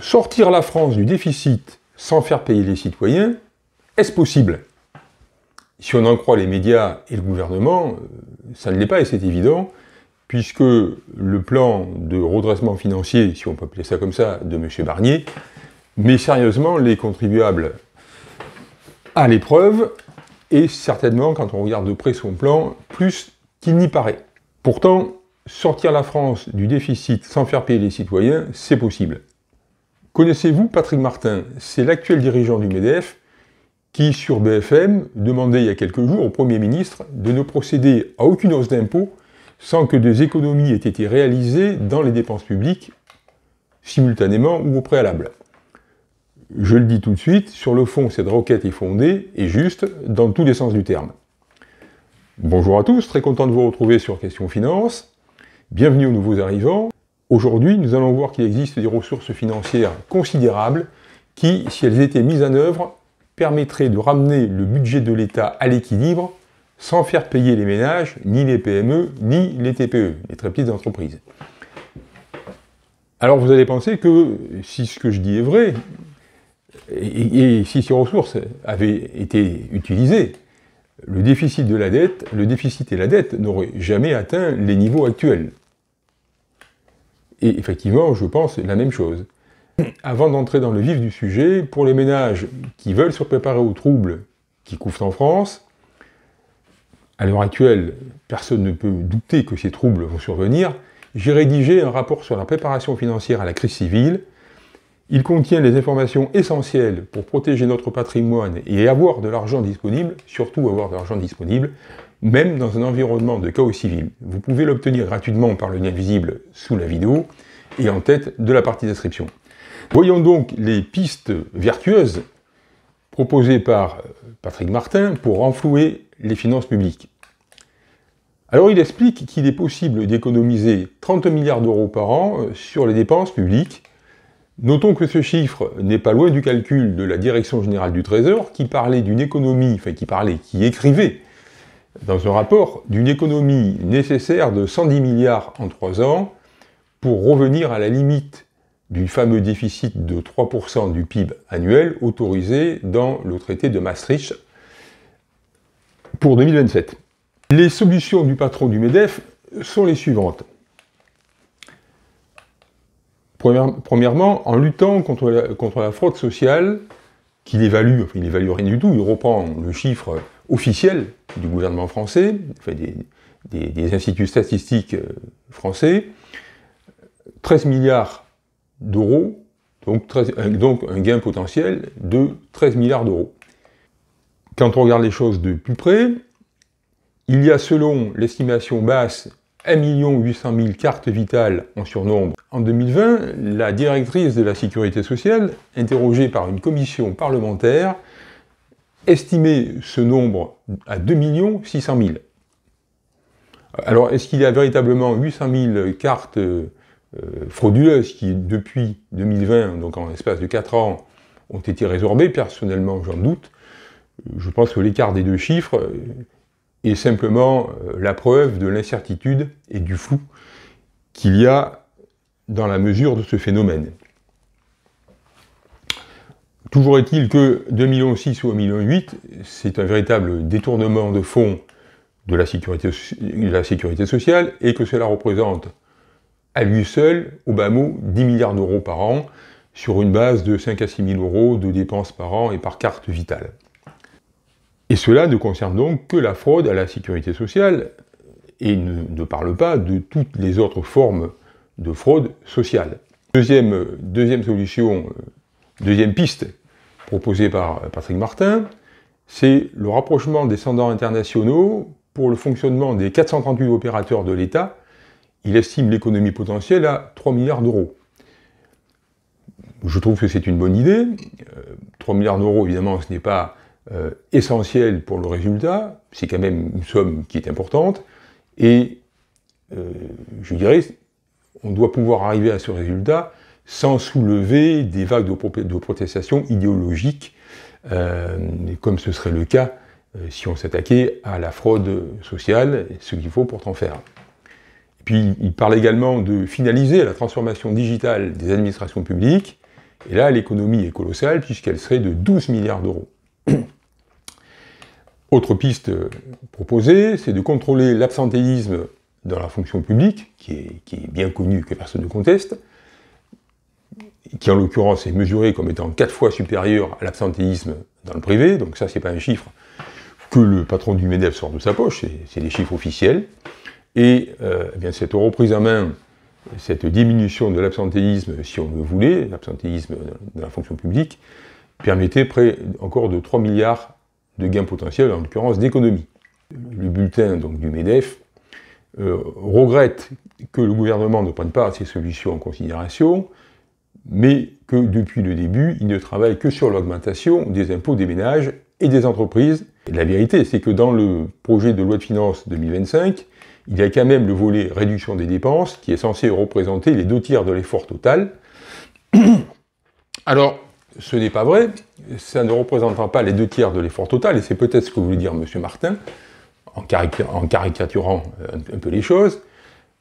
sortir la France du déficit sans faire payer les citoyens, est-ce possible Si on en croit les médias et le gouvernement, euh, ça ne l'est pas et c'est évident, puisque le plan de redressement financier, si on peut appeler ça comme ça, de M. Barnier, met sérieusement les contribuables à l'épreuve, et certainement, quand on regarde de près son plan, plus qu'il n'y paraît. Pourtant, sortir la France du déficit sans faire payer les citoyens, c'est possible. Connaissez-vous Patrick Martin C'est l'actuel dirigeant du MEDEF qui, sur BFM, demandait il y a quelques jours au Premier ministre de ne procéder à aucune hausse d'impôt sans que des économies aient été réalisées dans les dépenses publiques simultanément ou au préalable. Je le dis tout de suite, sur le fond, cette requête est fondée et juste dans tous les sens du terme. Bonjour à tous, très content de vous retrouver sur Question Finance. Bienvenue aux nouveaux arrivants. Aujourd'hui, nous allons voir qu'il existe des ressources financières considérables qui, si elles étaient mises en œuvre, permettraient de ramener le budget de l'État à l'équilibre sans faire payer les ménages, ni les PME, ni les TPE, les très petites entreprises. Alors vous allez penser que si ce que je dis est vrai, et, si ces ressources avaient été utilisées, le déficit de la dette, le déficit et la dette n'auraient jamais atteint les niveaux actuels. Et effectivement, je pense la même chose. Avant d'entrer dans le vif du sujet, pour les ménages qui veulent se préparer aux troubles qui couvrent en France, à l'heure actuelle, personne ne peut douter que ces troubles vont survenir, j'ai rédigé un rapport sur la préparation financière à la crise civile. Il contient les informations essentielles pour protéger notre patrimoine et avoir de l'argent disponible, surtout avoir de l'argent disponible, même dans un environnement de chaos civil. Vous pouvez l'obtenir gratuitement par le lien visible sous la vidéo et en tête de la partie description. Voyons donc les pistes vertueuses proposées par euh, Patrick Martin pour renflouer les finances publiques. Alors il explique qu'il est possible d'économiser 30 milliards d'euros par an euh, sur les dépenses publiques. Notons que ce chiffre n'est pas loin du calcul de la Direction générale du Trésor qui parlait d'une économie, enfin qui parlait, qui écrivait dans un rapport d'une économie nécessaire de 110 milliards en 3 ans pour revenir à la limite du fameux déficit de 3% du PIB annuel autorisé dans le traité de Maastricht pour 2027. Les solutions du patron du MEDEF sont les suivantes. Premièrement, en luttant contre la, fraude sociale, qu'il évalue, il n'évalue rien du tout, il reprend le chiffre officielle du gouvernement français, des, instituts statistiques euh, français, 13 milliards d'euros, donc, donc un gain potentiel de 13 milliards d'euros. Quand on regarde les choses de plus près, il y a selon l'estimation basse 1 800 000 cartes vitales en surnombre. En 2020, la directrice de la Sécurité sociale, interrogée par une commission parlementaire, estimé ce nombre à 2 600 000. Alors, est-ce qu'il y a véritablement 800 000 cartes euh, frauduleuses qui, depuis 2020, donc en l'espace de 4 ans, ont été résorbées Personnellement, j'en doute. Je pense que l'écart des deux chiffres euh, est simplement euh, la preuve de l'incertitude et du flou qu'il y a dans la mesure de ce phénomène. Toujours est-il que 2006 ou 2008, c'est un véritable détournement de fonds de la sécurité, sociale et que cela représente à lui seul, au bas mot, 10 milliards d'euros par an sur une base de 5 à 6 000 euros de dépenses par an et par carte vitale. Et cela ne concerne donc que la fraude à la sécurité sociale et ne, ne parle pas de toutes les autres formes de fraude sociale. Deuxième, deuxième solution, euh, deuxième piste proposé par Patrick Martin, c'est le rapprochement des standards internationaux pour le fonctionnement des 438 opérateurs de l'État. Il estime l'économie potentielle à 3 milliards d'euros. Je trouve que c'est une bonne idée. 3 euh, milliards d'euros, évidemment, ce n'est pas euh, essentiel pour le résultat. C'est quand même une somme qui est importante. Et euh, je dirais, on doit pouvoir arriver à ce résultat sans soulever des vagues de, de protestation idéologique, euh, comme ce serait le cas euh, si on s'attaquait à la fraude sociale, ce qu'il faut pourtant en faire. Puis il parle également de finaliser la transformation digitale des administrations publiques, et là l'économie est colossale puisqu'elle serait de 12 milliards d'euros. Autre piste euh, proposée, c'est de contrôler l'absentéisme dans la fonction publique, qui est, qui est, bien connu que personne ne conteste, qui en l'occurrence est mesuré comme étant quatre fois supérieur à l'absentéisme dans le privé, donc ça c'est pas un chiffre que le patron du MEDEF sort de sa poche, c'est des chiffres officiels, et, euh, eh bien cette reprise en main, cette diminution de l'absentéisme, si on le voulait, l'absentéisme dans la fonction publique, permettait près encore de 3 milliards de gains potentiels, en l'occurrence d'économie. Le bulletin donc, du MEDEF euh, regrette que le gouvernement ne prenne pas ces solutions en considération, mais que depuis le début, il ne travaille que sur l'augmentation des impôts des ménages et des entreprises. la vérité, c'est que dans le projet de loi de finances 2025, il y a quand même le volet réduction des dépenses qui est censé représenter les deux tiers de l'effort total. Alors, ce n'est pas vrai, ça ne représentera pas les deux tiers de l'effort total, et c'est peut-être ce que voulait dire M. Martin, en, caricaturant euh, un peu les choses,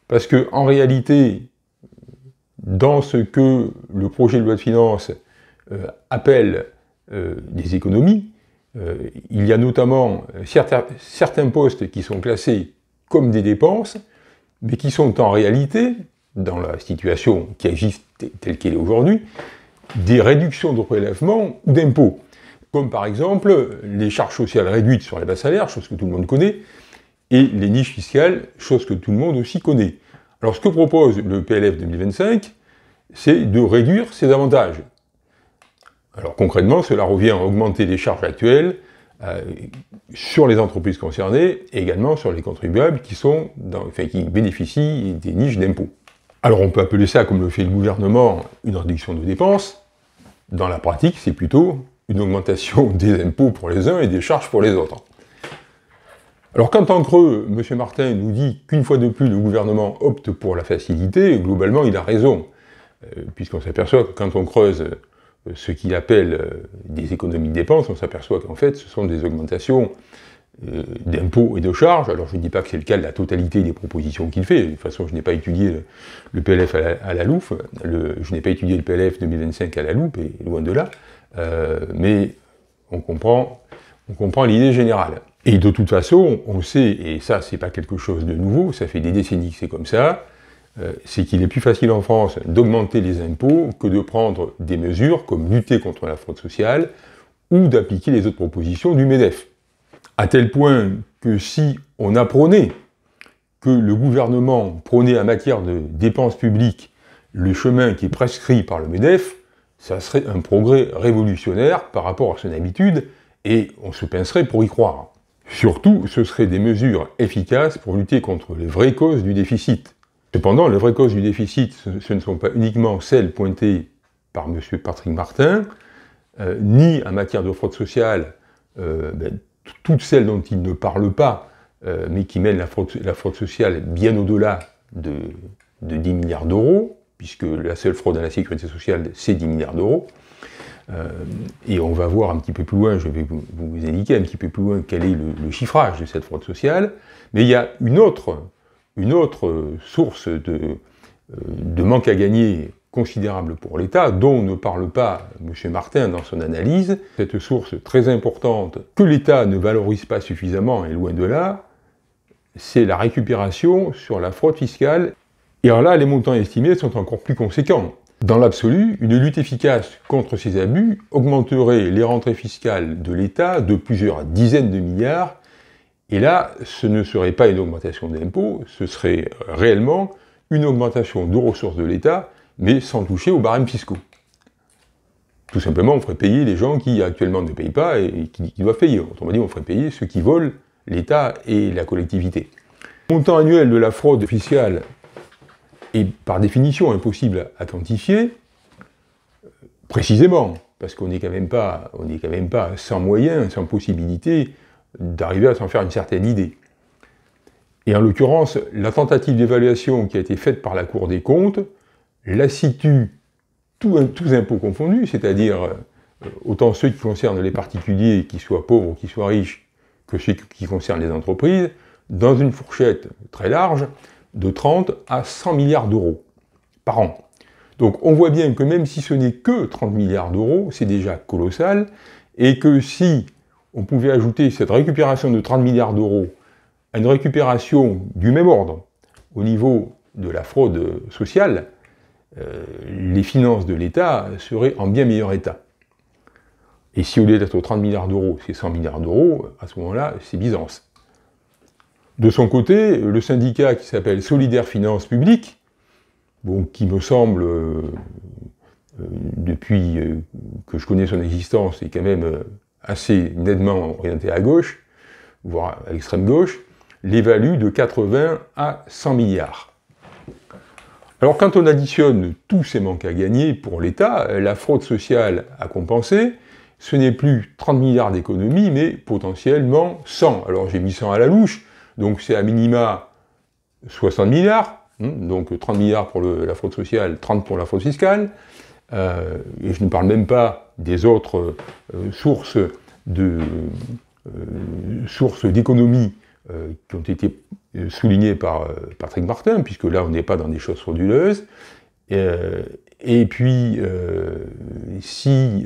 parce que en réalité, dans ce que le projet de loi de finances euh, appelle euh, des économies, euh, il y a notamment certains, certains postes qui sont classés comme des dépenses, mais qui sont en réalité, dans la situation qui existe telle qu'elle est aujourd'hui, des réductions de prélèvements ou d'impôts. Comme par exemple les charges sociales réduites sur les bas salaires, chose que tout le monde connaît, et les niches fiscales, chose que tout le monde aussi connaît. Alors ce que propose le PLF 2025, c'est de réduire ces avantages. Alors concrètement, cela revient à augmenter les charges actuelles euh, sur les entreprises concernées et également sur les contribuables qui, sont qui bénéficient des niches d'impôts. Alors on peut appeler ça, comme le fait le gouvernement, une réduction de dépenses. Dans la pratique, c'est plutôt une augmentation des impôts pour les uns et des charges pour les autres. Alors quand on creux, M. Martin nous dit qu'une fois de plus, le gouvernement opte pour la facilité, globalement, il a raison, euh, puisqu'on s'aperçoit que quand on creuse euh, ce qu'il appelle euh, des économies de dépenses, on s'aperçoit qu'en fait, ce sont des augmentations d'impôts et de charges. Alors je ne dis pas que c'est le cas de la totalité des propositions qu'il fait, de toute façon, je n'ai pas étudié le, PLF à la, loupe, je n'ai pas étudié le PLF 2025 à la loupe, et loin de là, mais on comprend, on comprend l'idée générale. Et de toute façon, on sait, et ça c'est pas quelque chose de nouveau, ça fait des décennies que c'est comme ça, euh, c'est qu'il est plus facile en France d'augmenter les impôts que de prendre des mesures comme lutter contre la fraude sociale ou d'appliquer les autres propositions du MEDEF. À tel point que si on apprenait que le gouvernement prenait en matière de dépenses publiques le chemin qui est prescrit par le MEDEF, ça serait un progrès révolutionnaire par rapport à son habitude, et on se pincerait pour y croire. Surtout, ce seraient des mesures efficaces pour lutter contre les vraies causes du déficit. Cependant, les vraies causes du déficit, ce ne sont pas uniquement celles pointées par M. Patrick Martin, euh, ni en matière de fraude sociale, euh, ben, toutes celles dont il ne parle pas, euh, mais qui mènent la fraude, sociale bien au-delà de 10 milliards d'euros, puisque la seule fraude à la sécurité sociale, c'est 10 milliards d'euros. Euh, et on va voir un petit peu plus loin, je vais vous, indiquer un petit peu plus loin quel est le, chiffrage de cette fraude sociale, mais il y a une autre, source de, euh, de manque à gagner considérable pour l'État, dont ne parle pas M. Martin dans son analyse. Cette source très importante que l'État ne valorise pas suffisamment, et loin de là, c'est la récupération sur la fraude fiscale. Et alors là, les montants estimés sont encore plus conséquents. Dans l'absolu, une lutte efficace contre ces abus augmenterait les rentrées fiscales de l'État de plusieurs dizaines de milliards, et là, ce ne serait pas une augmentation d'impôts, ce serait euh, réellement une augmentation de ressources de l'État, mais sans toucher aux barèmes fiscaux. Tout simplement, on ferait payer les gens qui actuellement ne payent pas et qui, doivent payer. Autrement dit, on ferait payer ceux qui volent l'État et la collectivité. Le montant annuel de la fraude fiscale par définition impossible à quantifier précisément, parce qu'on n'est quand, même pas, sans moyens, sans possibilité d'arriver à s'en faire une certaine idée. Et en l'occurrence, la tentative d'évaluation qui a été faite par la Cour des comptes la situe tous, tous impôts confondus, c'est-à-dire euh, autant ceux qui concernent les particuliers, qu'ils soient pauvres ou qu'ils soient riches, que ceux qui concernent les entreprises, dans une fourchette très large de 30 à 100 milliards d'euros par an. Donc on voit bien que même si ce n'est que 30 milliards d'euros, c'est déjà colossal, et que si on pouvait ajouter cette récupération de 30 milliards d'euros à une récupération du même ordre au niveau de la fraude sociale, euh, les finances de l'État seraient en bien meilleur état. Et si au lieu d'être aux 30 milliards d'euros, c'est 100 milliards d'euros, à ce moment-là, c'est Byzance. De son côté, le syndicat qui s'appelle Solidaire Finances Publiques, qui me semble, euh, euh, depuis euh, que je connais son existence, est quand même assez nettement orienté à gauche, voire à l'extrême gauche, l'évalue de 80 à 100 milliards. Alors quand on additionne tous ces manques à gagner pour l'État, la fraude sociale à compenser, ce n'est plus 30 milliards d'économies, mais potentiellement 100. Alors j'ai mis 100 à la louche, donc c'est à minima 60 milliards, hein, donc 30 milliards pour la fraude sociale, 30 pour la fraude fiscale. Euh, et je ne parle même pas des autres euh, sources de euh, sources d'économie qui ont été soulignées par Patrick Martin, puisque là on n'est pas dans des choses frauduleuses. et puis, si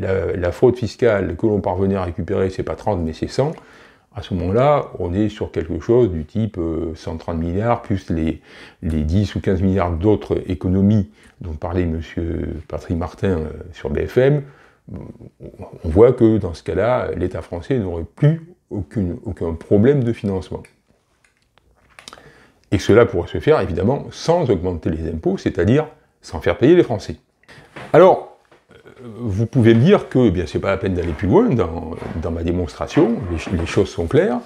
la, la, fraude fiscale que l'on parvenait à récupérer, c'est pas 30 mais c'est 100, à ce moment-là, on est sur quelque chose du type 130 euh, milliards, plus les, 10 ou 15 milliards d'autres économies dont parlait M. Patrick Martin euh, sur BFM. On voit que dans ce cas-là, l'État français n'aurait plus aucun problème de financement. Et cela pourrait se faire, évidemment, sans augmenter les impôts, c'est-à-dire sans faire payer les Français. Alors, vous pouvez me dire que eh ce n'est pas la peine d'aller plus loin dans, ma démonstration, les, choses sont claires.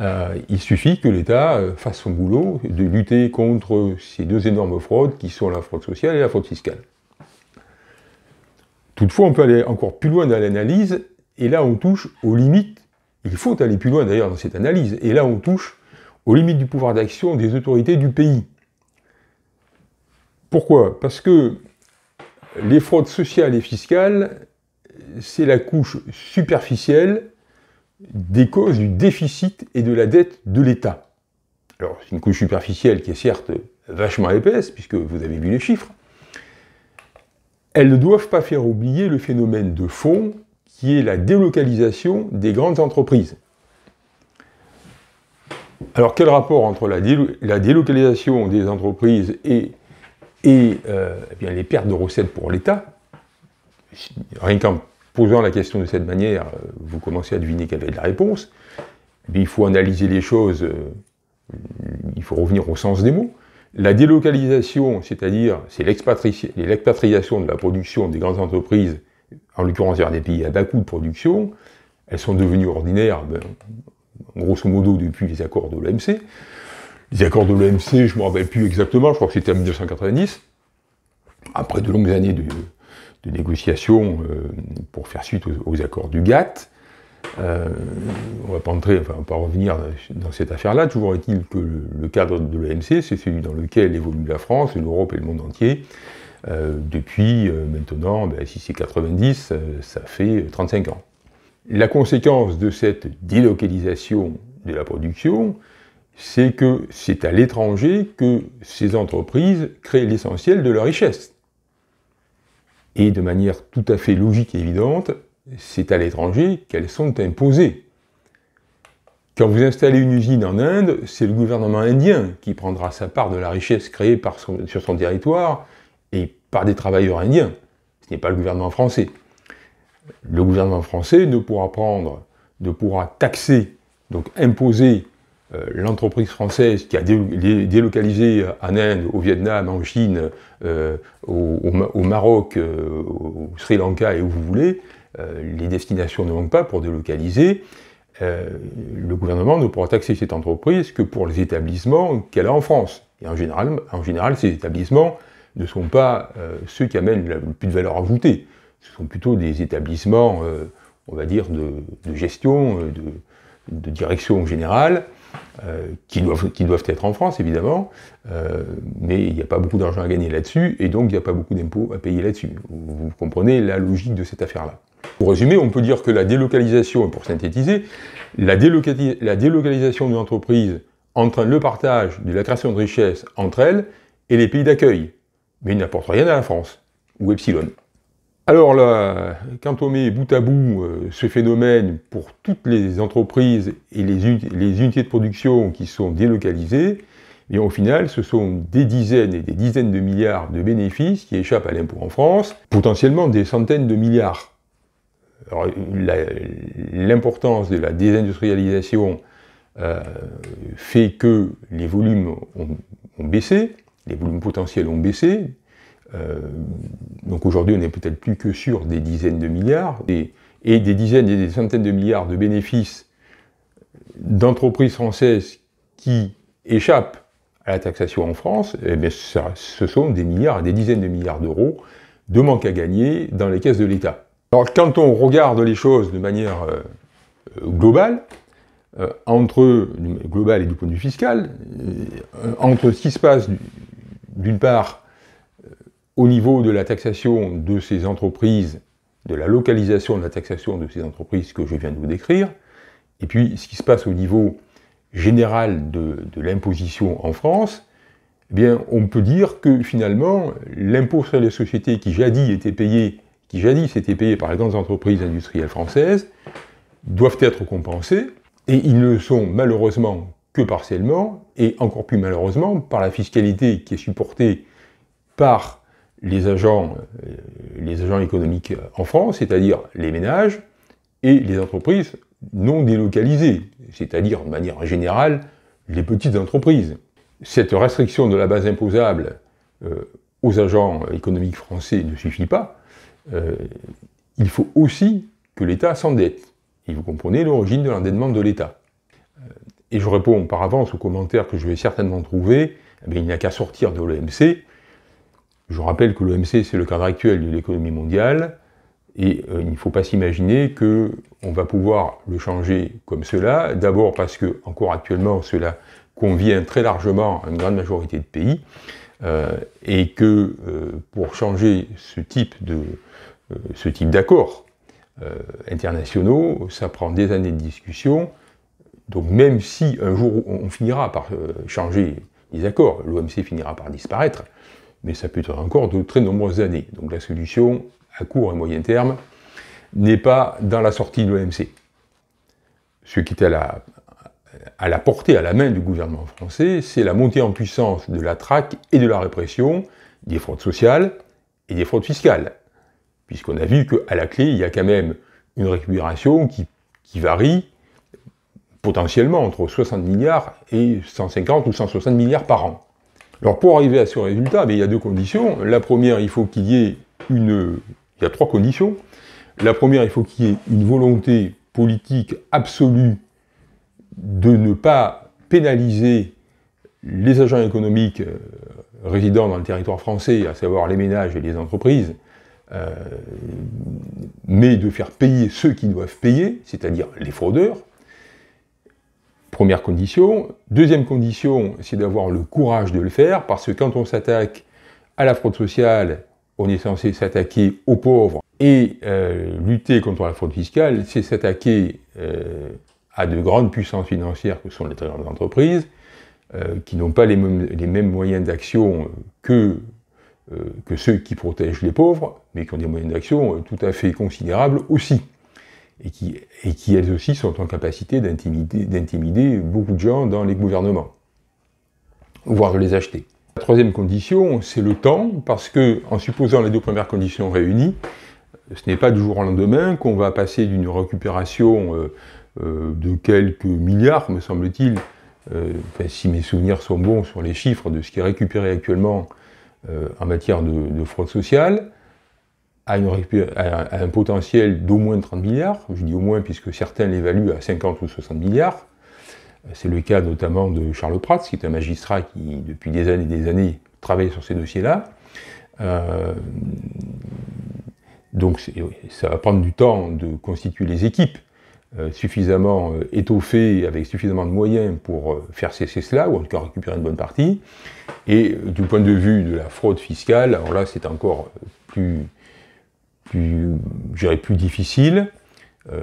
Euh, il suffit que l'État euh, fasse son boulot de lutter contre ces deux énormes fraudes qui sont la fraude sociale et la fraude fiscale. Toutefois, on peut aller encore plus loin dans l'analyse, et là on touche aux limites, il faut aller plus loin d'ailleurs dans cette analyse, et là on touche aux limites du pouvoir d'action des autorités du pays. Pourquoi Parce que les fraudes sociales et fiscales, c'est la couche superficielle des causes du déficit et de la dette de l'État. Alors, c'est une couche superficielle qui est certes vachement épaisse, puisque vous avez vu les chiffres. Elles ne doivent pas faire oublier le phénomène de fond, qui est la délocalisation des grandes entreprises. Alors, quel rapport entre la, la délocalisation des entreprises et et, euh, eh bien, les pertes de recettes pour l'État, rien qu'en posant la question de cette manière, euh, vous commencez à deviner quelle est la réponse. Mais il faut analyser les choses, euh, il faut revenir au sens des mots. La délocalisation, c'est-à-dire c'est l'expatriation de la production des grandes entreprises, en l'occurrence vers des pays à bas coût de production, elles sont devenues ordinaires, ben, grosso modo, depuis les accords de l'OMC les accords de l'OMC, je ne me rappelle plus exactement, je crois que c'était en 1990, après de longues années de, négociations euh, pour faire suite aux, accords du GATT. Euh, on va pas entrer, enfin, on va pas revenir dans cette affaire-là. Toujours est-il que le, cadre de l'OMC, c'est celui dans lequel évolue la France, l'Europe et le monde entier. Euh, depuis maintenant, ben, si c'est 90, ça fait 35 ans. La conséquence de cette délocalisation de la production, c'est que c'est à l'étranger que ces entreprises créent l'essentiel de leur richesse. Et de manière tout à fait logique et évidente, c'est à l'étranger qu'elles sont imposées. Quand vous installez une usine en Inde, c'est le gouvernement indien qui prendra sa part de la richesse créée sur son territoire et par des travailleurs indiens. Ce n'est pas le gouvernement français. Le gouvernement français ne pourra prendre, ne pourra taxer, donc imposer euh, l'entreprise française qui a délocalisé en Inde, au Vietnam, en Chine, euh, au, Maroc, euh, au Sri Lanka et où vous voulez, les destinations ne manquent pas pour délocaliser. le gouvernement ne pourra taxer cette entreprise que pour les établissements qu'elle a en France. Et en général, en général ces établissements ne sont pas ceux qui amènent le plus de valeur ajoutée. Ce sont plutôt des établissements, on va dire, de, gestion, de, direction générale, euh, qui, doivent, qui doivent être en France, évidemment, euh, mais il n'y a pas beaucoup d'argent à gagner là-dessus, et donc il n'y a pas beaucoup d'impôts à payer là-dessus. Vous, comprenez la logique de cette affaire-là. Pour résumer, on peut dire que la délocalisation, pour synthétiser, la, délocalisation d'une entreprise entraîne le partage de la création de richesses entre elle et les pays d'accueil, mais il n'apporte rien à la France, ou Epsilon. Alors là, quand on met bout à bout euh, ce phénomène pour toutes les entreprises et les, unités de production qui sont délocalisées, et eh au final, ce sont des dizaines et des dizaines de milliards de bénéfices qui échappent à l'impôt en France, potentiellement des centaines de milliards. l'importance de la désindustrialisation euh, fait que les volumes ont baissé, les volumes potentiels ont baissé, euh, donc aujourd'hui, on n'est peut-être plus que sur des dizaines de milliards et, des dizaines et des centaines de milliards de bénéfices d'entreprises françaises qui échappent à la taxation en France. Eh bien, ça, ce sont des milliards et des dizaines de milliards d'euros de manque à gagner dans les caisses de l'État. Alors quand on regarde les choses de manière euh, euh, globale, entre global et du point de vue fiscal, entre ce qui se passe d'une part au niveau de la taxation de ces entreprises, de la localisation de la taxation de ces entreprises que je viens de vous décrire, et puis ce qui se passe au niveau général de, l'imposition en France, eh bien, on peut dire que finalement, l'impôt sur les sociétés qui jadis était payé, qui jadis payé par les grandes entreprises industrielles françaises, doivent être compensés, et ils ne le sont malheureusement que partiellement, et encore plus malheureusement par la fiscalité qui est supportée par les agents, euh, les agents économiques en France, c'est-à-dire les ménages et les entreprises non délocalisées, c'est-à-dire de manière générale les petites entreprises. Cette restriction de la base imposable euh, aux agents économiques français ne suffit pas. Euh, il faut aussi que l'État s'endette. Et vous comprenez l'origine de l'endettement de l'État. et je réponds par avance aux commentaires que je vais certainement trouver. Eh il n'y a qu'à sortir de l'OMC je rappelle que l'OMC, c'est le cadre actuel de l'économie mondiale, et euh, il ne faut pas s'imaginer qu'on va pouvoir le changer comme cela, d'abord parce que, encore actuellement, cela convient très largement à une grande majorité de pays, euh, et que euh, pour changer ce type de ce type d'accords internationaux, ça prend des années de discussion. Donc même si un jour on finira par changer les accords, l'OMC finira par disparaître, mais ça peut être encore de très nombreuses années. Donc la solution, à court et moyen terme, n'est pas dans la sortie de l'OMC. Ce qui est à la, portée, à la main du gouvernement français, c'est la montée en puissance de la traque et de la répression des fraudes sociales et des fraudes fiscales. Puisqu'on a vu qu'à la clé, il y a quand même une récupération qui varie potentiellement entre 60 milliards et 150 ou 160 milliards par an. Alors pour arriver à ce résultat, mais il y a deux conditions. La première, il faut qu'il y ait une... Il y a trois conditions. La première, il faut qu'il y ait une volonté politique absolue de ne pas pénaliser les agents économiques euh, résidant dans le territoire français, à savoir les ménages et les entreprises, euh, mais de faire payer ceux qui doivent payer, c'est-à-dire les fraudeurs, Première condition. Deuxième condition, c'est d'avoir le courage de le faire, parce que quand on s'attaque à la fraude sociale, on est censé s'attaquer aux pauvres. Et euh, lutter contre la fraude fiscale, c'est s'attaquer euh, à de grandes puissances financières que sont les très grandes entreprises, euh, qui n'ont pas les mêmes, moyens d'action que ceux qui protègent les pauvres, mais qui ont des moyens d'action tout à fait considérables aussi et qui, elles aussi sont en capacité d'intimider beaucoup de gens dans les gouvernements, voire de les acheter. La troisième condition, c'est le temps, parce que en supposant les deux premières conditions réunies, ce n'est pas du jour au lendemain qu'on va passer d'une récupération euh, euh, de quelques milliards, me semble-t-il, euh, si mes souvenirs sont bons sur les chiffres de ce qui est récupéré actuellement en matière de fraude sociale, à, un potentiel d'au moins 30 milliards, je dis au moins puisque certains l'évaluent à 50 ou 60 milliards. Euh, c'est le cas notamment de Charles Prats, qui est un magistrat qui, depuis des années et des années, travaille sur ces dossiers-là. Euh, donc ça va prendre du temps de constituer les équipes euh, suffisamment étoffées, avec suffisamment de moyens pour faire cesser cela, ou en tout cas récupérer une bonne partie. Et du point de vue de la fraude fiscale, alors là c'est encore plus, plus, plus difficile, euh,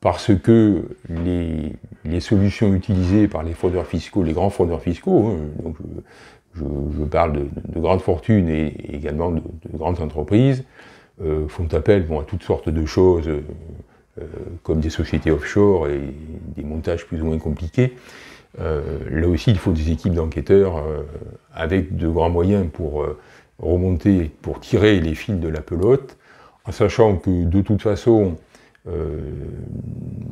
parce que les, solutions utilisées par les fraudeurs fiscaux, les grands fraudeurs fiscaux, hein, donc je, parle de, grandes fortunes et, également de, grandes entreprises, euh, font appel à toutes sortes de choses, euh, comme des sociétés offshore et des montages plus ou moins compliqués. là aussi, il faut des équipes d'enquêteurs avec de grands moyens pour remonter, pour tirer les fils de la pelote en sachant que de toute façon, euh,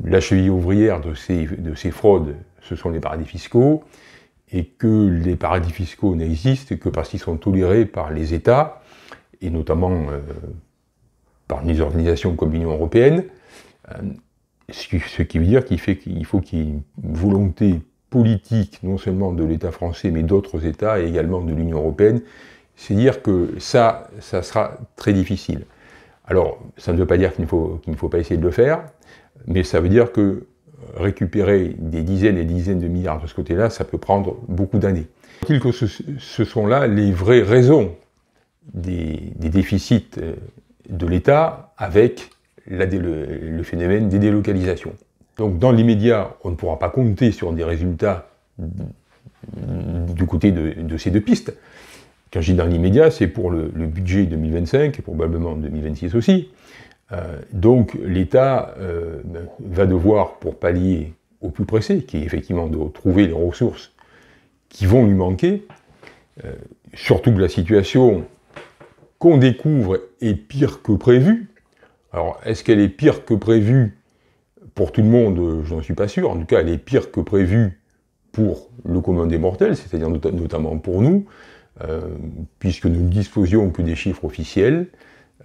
la cheville ouvrière de ces, de ces fraudes, ce sont les paradis fiscaux, et que les paradis fiscaux n'existent que parce qu'ils sont tolérés par les États, et notamment euh, par des organisations comme l'Union européenne, euh, ce qui veut dire qu'il faut qu'il y ait une volonté politique, non seulement de l'État français, mais d'autres États, et également de l'Union européenne, c'est dire que ça, ça sera très difficile. Alors, ça ne veut pas dire qu'il ne faut, pas essayer de le faire, mais ça veut dire que récupérer des dizaines et des dizaines de milliards de ce côté-là, ça peut prendre beaucoup d'années. que ce, sont là les vraies raisons des, déficits euh, de l'État avec le, phénomène des délocalisations. Donc dans l'immédiat, on ne pourra pas compter sur des résultats du côté de, ces deux pistes, quand je dis dans l'immédiat, c'est pour le, budget 2025 et probablement 2026 aussi. Euh, donc l'État euh, va devoir, pour pallier au plus pressé, qui est effectivement de trouver les ressources qui vont lui manquer, euh, surtout que la situation qu'on découvre est pire que prévue. Alors est-ce qu'elle est pire que prévue pour tout le monde Je n'en suis pas sûr. En tout cas, elle est pire que prévu pour le commun des mortels, c'est-à-dire notamment pour nous. Euh, puisque nous ne disposions que des chiffres officiels,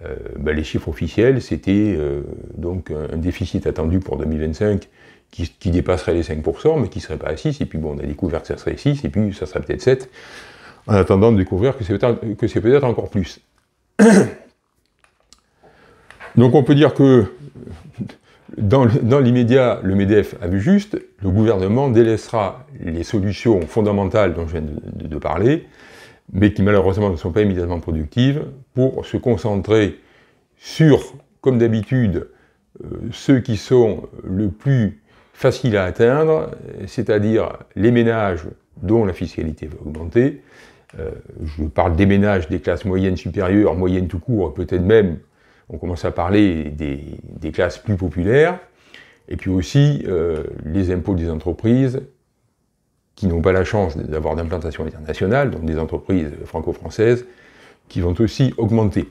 euh, ben, les chiffres officiels, c'était euh, donc un déficit attendu pour 2025 qui, dépasserait les 5%, mais qui ne serait pas à 6, et puis bon, on a découvert que ça serait 6, et puis ça serait peut-être 7, en attendant de découvrir que c'est peut-être encore plus. donc on peut dire que dans l'immédiat, le, MEDEF a vu juste, le gouvernement délaissera les solutions fondamentales dont je viens de parler, mais qui malheureusement ne sont pas immédiatement productives, pour se concentrer sur, comme d'habitude, euh, ceux qui sont le plus faciles à atteindre, c'est-à-dire les ménages dont la fiscalité va augmenter. Euh, je parle des ménages des classes moyennes supérieures, moyennes tout court, peut-être même, on commence à parler des, classes plus populaires, et puis aussi euh, les impôts des entreprises qui n'ont pas la chance d'avoir d'implantation internationale, donc des entreprises franco-françaises, qui vont aussi augmenter.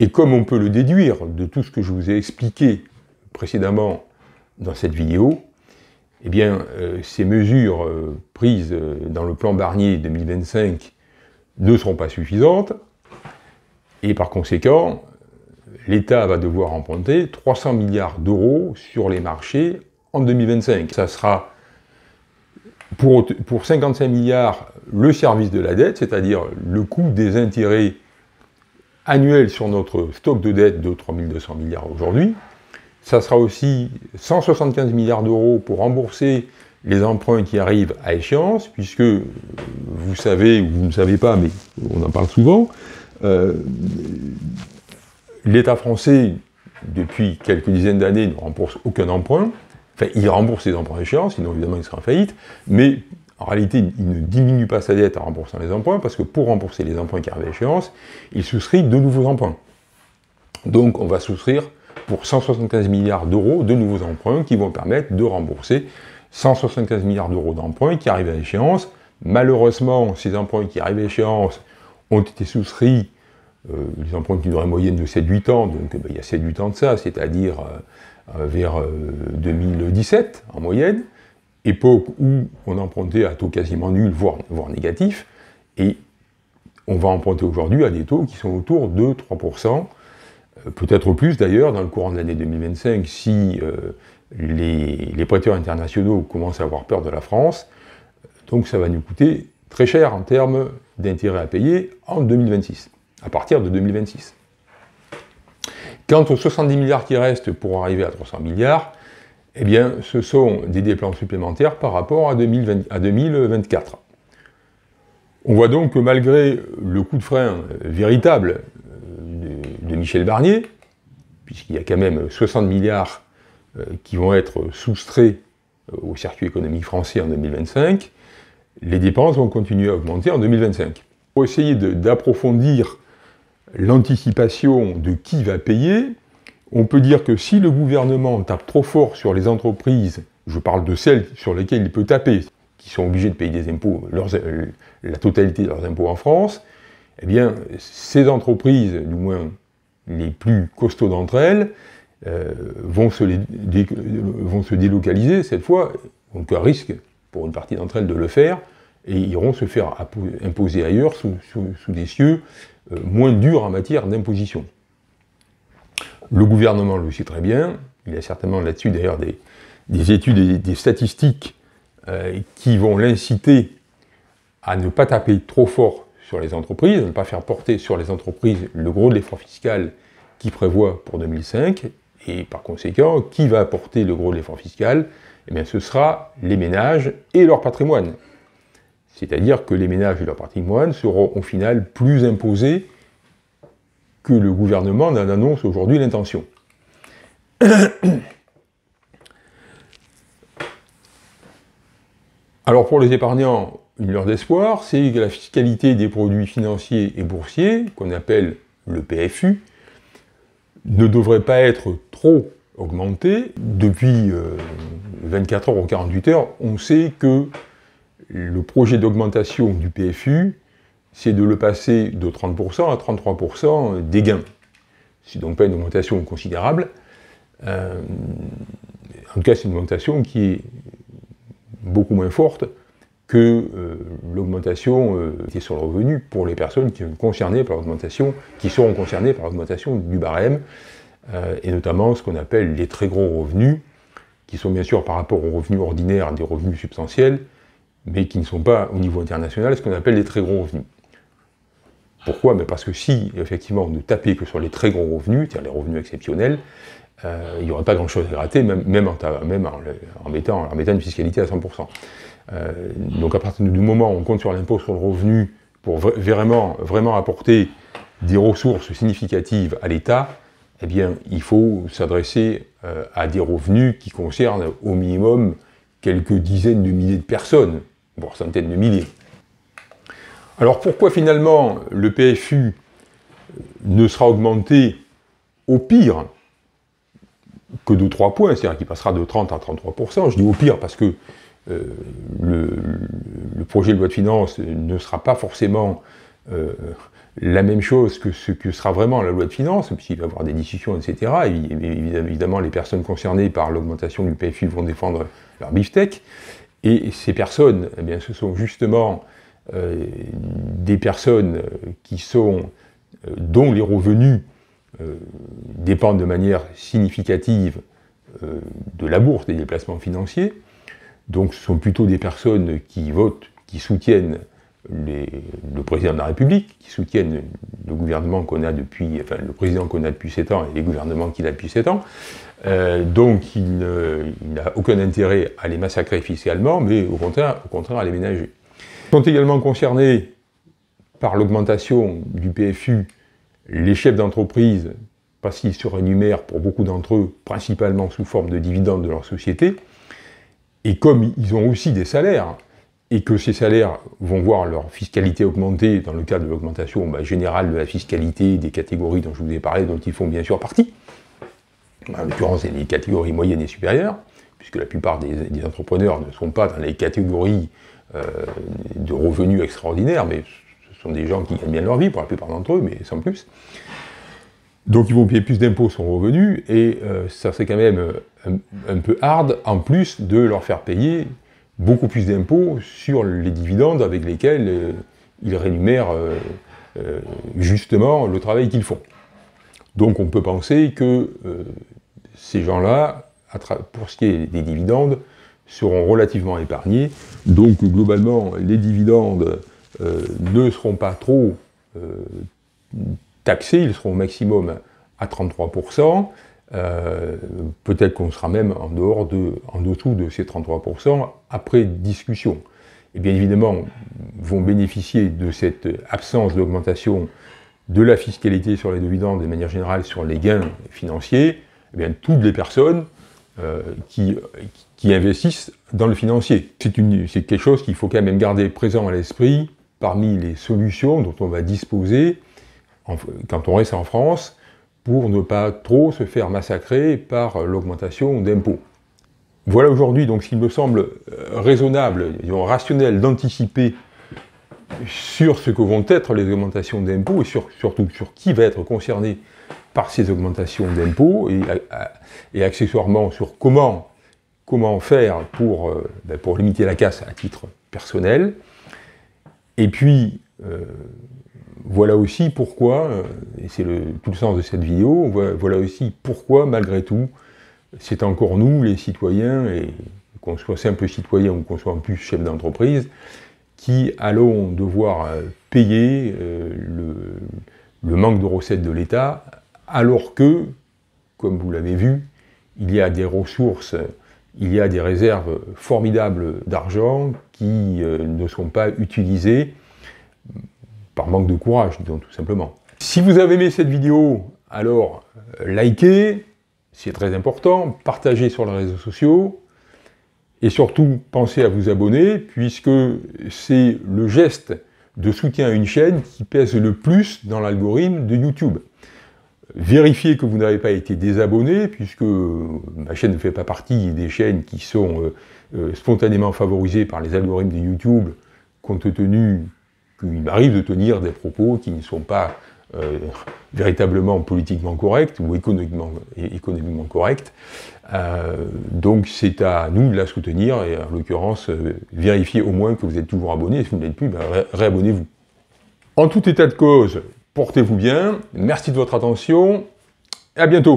Et comme on peut le déduire de tout ce que je vous ai expliqué précédemment dans cette vidéo, eh bien, euh, ces mesures euh, prises euh, dans le plan Barnier 2025 ne seront pas suffisantes, et par conséquent, l'État va devoir emprunter 300 milliards d'euros sur les marchés en 2025. Ça sera pour, 55 milliards le service de la dette, c'est-à-dire le coût des intérêts annuels sur notre stock de dette de 3200 milliards aujourd'hui. Ça sera aussi 175 milliards d'euros pour rembourser les emprunts qui arrivent à échéance, puisque euh, vous savez ou vous ne savez pas, mais on en parle souvent, euh, l'État français, depuis quelques dizaines d'années, ne rembourse aucun emprunt. Enfin, il rembourse les emprunts échéance, sinon évidemment il sera en faillite, mais en réalité, il ne diminue pas sa dette en remboursant les emprunts, parce que pour rembourser les emprunts qui arrivent à échéance, il souscrit de nouveaux emprunts. Donc on va souscrire pour 175 milliards d'euros de nouveaux emprunts qui vont permettre de rembourser 175 milliards d'euros d'emprunts qui arrivent à échéance. Malheureusement, ces emprunts qui arrivent à échéance ont été souscrits, euh, les emprunts qui durent moyenne de 7-8 ans, donc eh ben, il y a 7-8 ans de ça, c'est-à-dire euh, euh, vers 2017 euh, en moyenne, époque où on empruntait à taux quasiment nul, voire, voire négatif, et on va emprunter aujourd'hui à des taux qui sont autour de 3%, euh, peut-être plus d'ailleurs dans le courant de l'année 2025 si les, les, prêteurs internationaux commencent à avoir peur de la France. Donc ça va nous coûter très cher en termes d'intérêts à payer en 2026, à partir de 2026. Quant aux 70 milliards qui restent pour arriver à 300 milliards, eh bien, ce sont des dépenses supplémentaires par rapport à, 2024. On voit donc que malgré le coup de frein véritable euh, de, de Michel Barnier, puisqu'il y a quand même 60 milliards euh, qui vont être soustraits euh, au circuit économique français en 2025, les dépenses vont continuer à augmenter en 2025. Pour essayer d'approfondir l'anticipation de qui va payer, on peut dire que si le gouvernement tape trop fort sur les entreprises, je parle de celles sur lesquelles il peut taper, qui sont obligées de payer des impôts, euh, la totalité de leurs impôts en France, eh bien, ces entreprises, du moins les plus costauds d'entre elles, euh, vont, se délocaliser cette fois, donc un risque pour une partie d'entre elles de le faire, et iront se faire imposer ailleurs sous, des cieux euh, moins durs en matière d'imposition. Le gouvernement le sait très bien, il y a certainement là-dessus d'ailleurs des, études et des statistiques euh, qui vont l'inciter à ne pas taper trop fort sur les entreprises, à ne pas faire porter sur les entreprises le gros de l'effort fiscal qui prévoit pour 2005, et par conséquent, qui va apporter le gros de l'effort fiscal eh bien, ce sera les ménages et leur patrimoine. C'est-à-dire que les ménages et leur patrimoines seront au final plus imposés que le gouvernement n'en annonce aujourd'hui l'intention. Alors pour les épargnants, une lueur d'espoir, c'est que la fiscalité des produits financiers et boursiers, qu'on appelle le PFU, ne devrait pas être trop augmentée. Depuis 24 euh, heures ou 48 heures, on sait que le projet d'augmentation du PFU, c'est de le passer de 30% à 33% des gains. C'est donc pas une augmentation considérable. Euh, en tout cas, c'est une augmentation qui est beaucoup moins forte que euh, l'augmentation euh, qui est sur le revenu pour les personnes qui sont concernées par l'augmentation, qui seront concernées par l'augmentation du barème, et notamment ce qu'on appelle les très gros revenus, qui sont bien sûr par rapport aux revenus ordinaires des revenus substantiels, mais qui ne sont pas, au niveau international, ce qu'on appelle les très gros revenus. Pourquoi ben Parce que si, effectivement, on ne tapait que sur les très gros revenus, c'est-à-dire les revenus exceptionnels, euh, il n'y aurait pas grand-chose à gratter, même, en, mettant, en, mettant, une fiscalité à 100%. Euh, donc à partir du moment où on compte sur l'impôt sur le revenu pour vraiment, vraiment apporter des ressources significatives à l'État, eh bien, il faut s'adresser euh, à des revenus qui concernent au minimum quelques dizaines de milliers de personnes, Bon, centaines de milliers. Alors pourquoi finalement le PFU ne sera augmenté au pire que de 3 points, c'est-à-dire qu'il passera de 30 à 33%. Je dis au pire parce que euh, le, projet de loi de finances ne sera pas forcément euh, la même chose que ce que sera vraiment la loi de finances, puisqu'il va y avoir des discussions, etc. évidemment, les personnes concernées par l'augmentation du PFU vont défendre leur beefsteak. Et ces personnes, eh bien, ce sont justement euh, des personnes euh, qui sont, euh, dont les revenus dépendent de manière significative de la bourse, des déplacements financiers. Donc ce sont plutôt des personnes qui votent, qui soutiennent le président de la République, qui soutiennent le gouvernement qu'on a depuis, enfin le président qu'on a depuis 7 ans et les gouvernements qu'il a depuis 7 ans. Euh, donc il n'a aucun intérêt à les massacrer fiscalement, mais au contraire, au contraire à les ménager. Ils sont également concernés par l'augmentation du PFU les chefs d'entreprise, parce qu'ils se rémunèrent pour beaucoup d'entre eux, principalement sous forme de dividendes de leur société, et comme ils ont aussi des salaires, et que ces salaires vont voir leur fiscalité augmenter dans le cadre de l'augmentation bah, générale de la fiscalité des catégories dont je vous ai parlé, dont ils font bien sûr partie, en l'occurrence c'est les catégories moyennes et supérieures, puisque la plupart des, entrepreneurs ne sont pas dans les catégories euh, de revenus extraordinaires, mais ce sont des gens qui gagnent bien leur vie pour la plupart d'entre eux, mais sans plus. Donc ils vont payer plus d'impôts sur leurs revenus, et euh, ça c'est quand même euh, un, peu hard, en plus de leur faire payer beaucoup plus d'impôts sur les dividendes avec lesquels euh, ils rémunèrent euh, euh, justement le travail qu'ils font. Donc on peut penser que ces gens-là, pour ce qui est des dividendes, seront relativement épargnés. Donc globalement, les dividendes ne seront pas trop taxés, ils seront au maximum à 33%. Euh, peut-être qu'on sera même en dehors de, en dessous de ces 33% après discussion. Et bien évidemment, vont bénéficier de cette absence d'augmentation de la fiscalité sur les dividendes de manière générale sur les gains financiers, eh bien, toutes les personnes euh, qui, investissent dans le financier. C'est quelque chose qu'il faut quand même garder présent à l'esprit parmi les solutions dont on va disposer quand on reste en France pour ne pas trop se faire massacrer par l'augmentation d'impôts. Voilà aujourd'hui donc ce qu'il me semble euh, raisonnable, et rationnel d'anticiper sur ce que vont être les augmentations d'impôts et surtout sur qui va être concerné par ces augmentations d'impôts et, euh, accessoirement sur comment, comment faire pour, euh, ben, pour limiter la casse à titre personnel. Et puis, voilà aussi pourquoi, euh, et c'est tout le sens de cette vidéo, voilà aussi pourquoi, malgré tout, c'est encore nous, les citoyens, et qu'on soit simple citoyen ou qu'on soit en plus chef d'entreprise, qui allons devoir euh, payer euh, le, le manque de recettes de l'État, alors que, comme vous l'avez vu, il y a des ressources, il y a des réserves formidables d'argent qui ne sont pas utilisées par manque de courage, disons tout simplement. Si vous avez aimé cette vidéo, alors euh, likez, c'est très important, partagez sur les réseaux sociaux, et surtout pensez à vous abonner, puisque c'est le geste de soutien à une chaîne qui pèse le plus dans l'algorithme de YouTube. Vérifiez que vous n'avez pas été désabonné, puisque ma chaîne ne fait pas partie des chaînes qui sont euh, euh, spontanément favorisées par les algorithmes de YouTube, compte tenu qu'il m'arrive de tenir des propos qui ne sont pas euh, véritablement politiquement corrects ou économiquement, corrects. Euh, donc c'est à nous de la soutenir et en l'occurrence, euh, vérifiez au moins que vous êtes toujours abonné. Si vous ne l'êtes plus, ben, réabonnez-vous. En tout état de cause, portez-vous bien. Merci de votre attention. Et à bientôt.